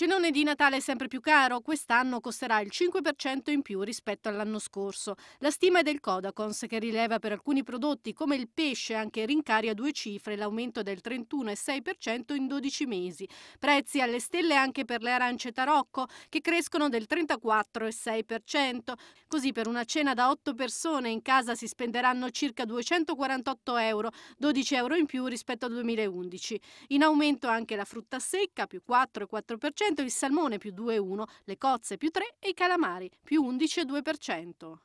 Cenone di Natale è sempre più caro, quest'anno costerà il 5% in più rispetto all'anno scorso. La stima è del Codacons che rileva per alcuni prodotti come il pesce anche rincari a due cifre, l'aumento del 31,6% in 12 mesi. Prezzi alle stelle anche per le arance tarocco che crescono del 34,6%. Così per una cena da 8 persone in casa si spenderanno circa 248 euro, 12 euro in più rispetto al 2011. In aumento anche la frutta secca più 4,4% il salmone più 2,1, le cozze più 3 e i calamari più 11,2%.